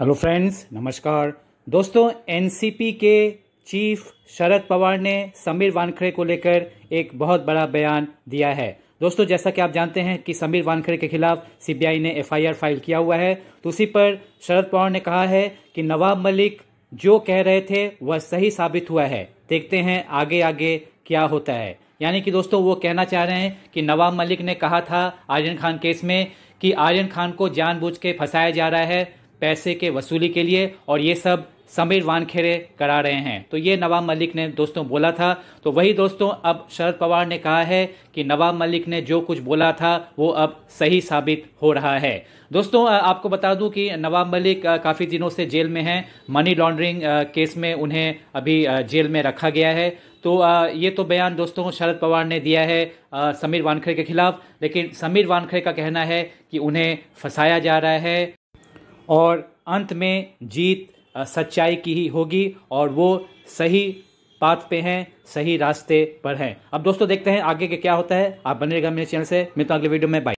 hello friends नमस्कार दोस्तों NCP के चीफ शरद पवार ने समीर वानखड़े को लेकर एक बहुत बड़ा बयान दिया है दोस्तों जैसा कि आप जानते हैं कि समीर वानखड़े के खिलाफ सीबीआई ने एफआईआर फाइल किया हुआ है तो उसी पर शरद पवार ने कहा है कि नवाब मलिक जो कह रहे थे वह सही साबित हुआ है देखते हैं आगे आगे क्या होता है यानी कि दोस्तों वो कहना चाह रहे हैं कि नवाब मलिक ने कहा था आर्यन खान केस में कि आर्यन खान को जानबूझ के फंसाया जा रहा है पैसे के वसूली के लिए और ये सब समीर वानखेड़े करा रहे हैं तो ये नवाब मलिक ने दोस्तों बोला था तो वही दोस्तों अब शरद पवार ने कहा है कि नवाब मलिक ने जो कुछ बोला था वो अब सही साबित हो रहा है दोस्तों आपको बता दूं कि नवाब मलिक काफ़ी दिनों से जेल में हैं मनी लॉन्ड्रिंग केस में उन्हें अभी जेल में रखा गया है तो ये तो बयान दोस्तों शरद पवार ने दिया है समीर वानखेड़े के खिलाफ लेकिन समीर वानखेड़े का कहना है कि उन्हें फंसाया जा रहा है और अंत में जीत सच्चाई की ही होगी और वो सही पाथ पे हैं सही रास्ते पर हैं अब दोस्तों देखते हैं आगे के क्या होता है आप बने रहेगा मेरे चैनल से मित्र अगले वीडियो में बाय